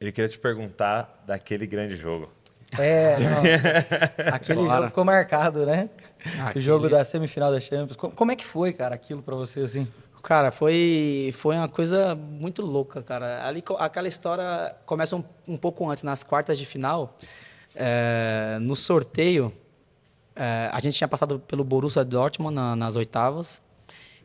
Ele queria te perguntar daquele grande jogo. É, não, aquele Bora. jogo ficou marcado, né? Aquele... Ah, o jogo da semifinal da Champions. Como é que foi, cara, aquilo para você assim? Cara, foi, foi uma coisa muito louca, cara. Ali, aquela história começa um, um pouco antes, nas quartas de final. É, no sorteio, é, a gente tinha passado pelo Borussia Dortmund na, nas oitavas.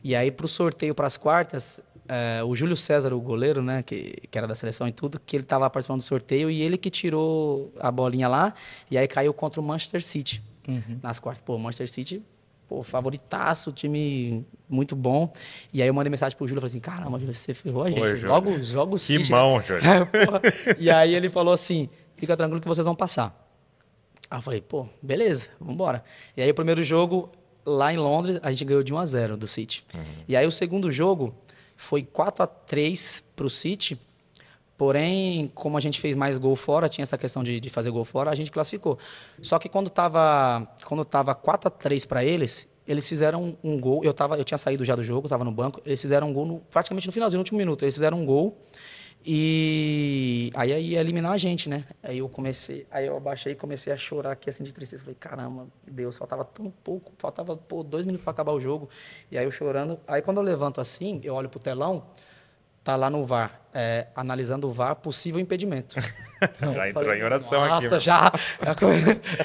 E aí, para o sorteio para as quartas, é, o Júlio César, o goleiro, né, que, que era da seleção e tudo, que ele estava participando do sorteio e ele que tirou a bolinha lá e aí caiu contra o Manchester City uhum. nas quartas. Pô, Manchester City, pô, favoritaço, time muito bom. E aí eu mandei mensagem pro Júlio, falei assim, caramba, Júlio, você ferrou a gente, joga, logo, logo City. Que mão, Júlio. É, e aí ele falou assim, fica tranquilo que vocês vão passar. Aí eu falei, pô, beleza, vamos E aí o primeiro jogo, lá em Londres, a gente ganhou de 1 a 0 do City. Uhum. E aí o segundo jogo foi 4 a 3 para o City. Porém, como a gente fez mais gol fora, tinha essa questão de, de fazer gol fora, a gente classificou. Só que quando estava quando tava 4 a 3 para eles, eles fizeram um, gol. Eu, tava, eu tinha saído já do jogo, estava no banco. Eles fizeram um gol no, praticamente no finalzinho, no último minuto. Eles fizeram um gol e aí, aí ia eliminar a gente, né? Aí eu comecei, aí eu abaixei e comecei a chorar aqui assim de tristeza. Falei, caramba, Deus, faltava tão pouco, faltava pô, dois minutos para acabar o jogo. E aí eu chorando. Aí quando eu levanto assim, eu olho pro telão, tá lá no VAR, é, analisando o VAR, possível impedimento. já falei, entrou em oração Nossa, aqui. Nossa, já.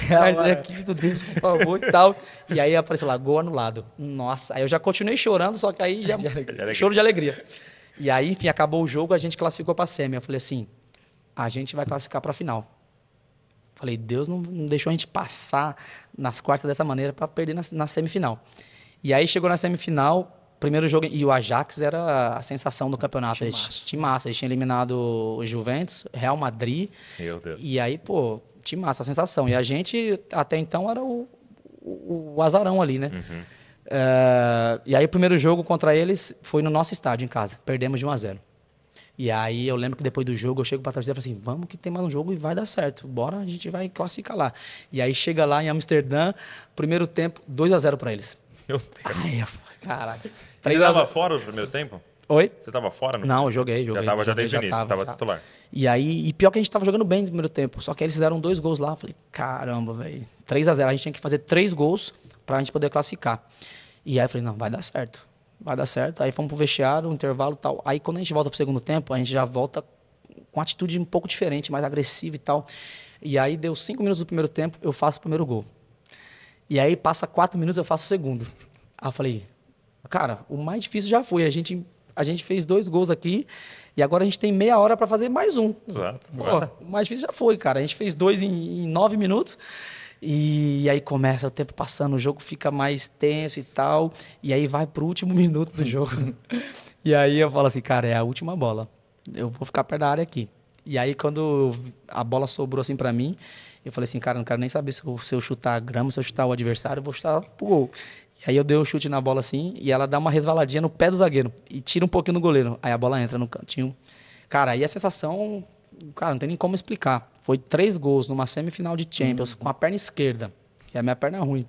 já aqui, meu Deus, por favor, e tal. E aí apareceu lá, gol anulado. Nossa, aí eu já continuei chorando, só que aí já, já choro de alegria. E aí, enfim, acabou o jogo, a gente classificou para a semi. Eu falei assim, a gente vai classificar para a final. Falei, Deus não, não, deixou a gente passar nas quartas dessa maneira para perder na, na, semifinal. E aí chegou na semifinal, primeiro jogo, e o Ajax era a sensação do campeonato. Timaço. Eles, timaço, eles tinham eliminado o Juventus, Real Madrid. Meu Deus. E aí, pô, massa, a sensação. E a gente, até então, era o, o, o azarão ali, né? Uhum. Uh, e aí o primeiro jogo contra eles foi no nosso estádio em casa. Perdemos de 1 a 0 E aí eu lembro que depois do jogo eu chego pra torcida e falo assim, vamos que tem mais um jogo e vai dar certo. Bora, a gente vai classificar lá. E aí chega lá em Amsterdã, primeiro tempo, 2 a 0 para eles. Meu Deus. Ai, caralho. Você tava fora no primeiro tempo? Oi? Você tava fora? No não, eu joguei, joguei. Já tava, joguei, já desde o início, tava, já. titular. E aí, e pior que a gente tava jogando bem no primeiro tempo, só que aí eles fizeram dois gols lá. Eu falei, caramba, velho. 3 a 0 A gente tinha que fazer três gols para a gente poder classificar. E aí eu falei, não, vai dar certo. Vai dar certo. Aí fomos pro vestiário, intervalo e tal. Aí quando a gente volta pro segundo tempo, a gente já volta com atitude um pouco diferente, mais agressiva e tal. E aí deu cinco minutos do primeiro tempo, eu faço o primeiro gol. E aí passa quatro minutos, eu faço o segundo. Aí eu falei, cara, o mais difícil já foi. A gente, a gente fez dois gols aqui e agora a gente tem meia hora para fazer mais um. Exato. Pô, o mais difícil já foi, cara. A gente fez dois em, em nove minutos. E, aí começa o tempo passando, o jogo fica mais tenso e tal. E aí vai pro último minuto do jogo. e aí eu falo assim, cara, é a última bola. Eu vou ficar perto da área aqui. E aí quando a bola sobrou assim para mim, eu falei assim, cara, não quero nem saber se eu, chutar a grama, se eu chutar o adversário, eu vou chutar pro gol. E aí eu dei o um chute na bola assim, e ela dá uma resvaladinha no pé do zagueiro e tira um pouquinho no goleiro. Aí a bola entra no cantinho. Cara, aí a sensação cara, não tem nem como explicar. Foi três gols numa semifinal de Champions, uhum. com a perna esquerda, que é a minha perna ruim.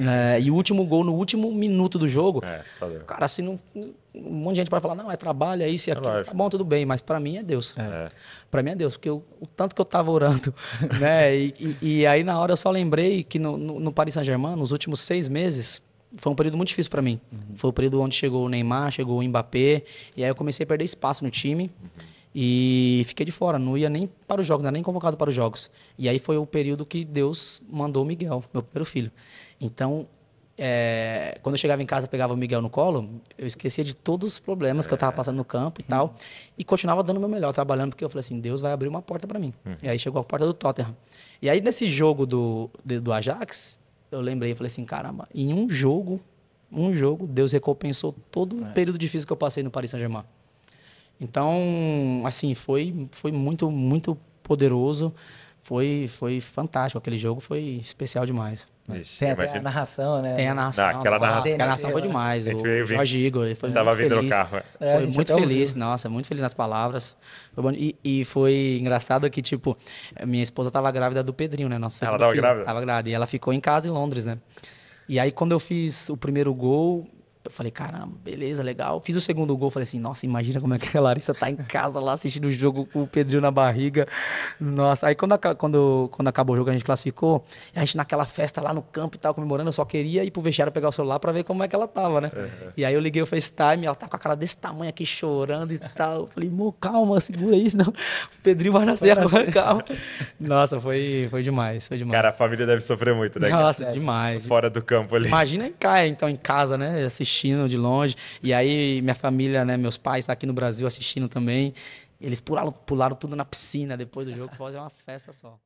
É, e o último gol no último minuto do jogo. É, cara, assim, não, um monte de gente pode falar, não, é trabalho, é isso e é aquilo. Lógico. Tá bom, tudo bem, mas para mim é Deus. É. Para mim é Deus, porque eu, o tanto que eu tava orando, né? E, e, e, aí na hora eu só lembrei que no, no, no Paris Saint-Germain, nos últimos seis meses, foi um período muito difícil para mim. Uhum. Foi o período onde chegou o Neymar, chegou o Mbappé, e aí eu comecei a perder espaço no time. Uhum. E fiquei de fora, não ia nem para os jogos, não era nem convocado para os jogos. E aí foi o período que Deus mandou o Miguel, meu primeiro filho. Então, é, quando eu chegava em casa, pegava o Miguel no colo, eu esquecia de todos os problemas é. que eu estava é. passando no campo e tal. E continuava dando o meu melhor, trabalhando, porque eu falei assim: Deus vai abrir uma porta para mim. Uhum. E aí chegou a porta do Tottenham. E aí, nesse jogo do, do Ajax, eu lembrei, eu falei assim: caramba, em um jogo, um jogo, Deus recompensou todo é. o período difícil que eu passei no Paris Saint-Germain. Então, assim, foi, foi muito, muito poderoso. Foi, foi fantástico. Aquele jogo foi especial demais. Ixi, tem a narração, né? Tem a narração. Não, aquela, narração aquela narração foi é. demais. O Jorge Igor foi estava vindo feliz. Carro, é. foi é, muito então, feliz, ouviu. nossa, muito feliz nas palavras. E, e, foi engraçado que, tipo, minha esposa estava grávida do Pedrinho, né? Nossa, ela estava grávida? Tava grávida. E ela ficou em casa em Londres, né? E aí, quando eu fiz o primeiro gol, eu falei, caramba, beleza, legal. Fiz o segundo gol, falei assim, nossa, imagina como é que a Larissa tá em casa lá assistindo o jogo com o Pedrinho na barriga. Nossa, aí quando, quando, quando acabou o jogo, a gente classificou, a gente naquela festa lá no campo e tal, comemorando, eu só queria ir pro vestiário pegar o celular pra ver como é que ela tava, né? Uhum. E aí eu liguei o FaceTime, ela tá com a cara desse tamanho aqui, chorando e tal. Eu falei, mô, calma, segura isso, não. O Pedrinho vai nascer agora, calma. Nossa, foi, foi demais, foi demais. Cara, a família deve sofrer muito, né? Nossa, é demais. Fora do campo ali. Imagina em casa, então, em casa, né? assistindo assistindo de longe. E aí minha família, né, meus pais tá aqui no Brasil assistindo também. Eles pularam, pularam tudo na piscina depois do jogo, é uma festa só.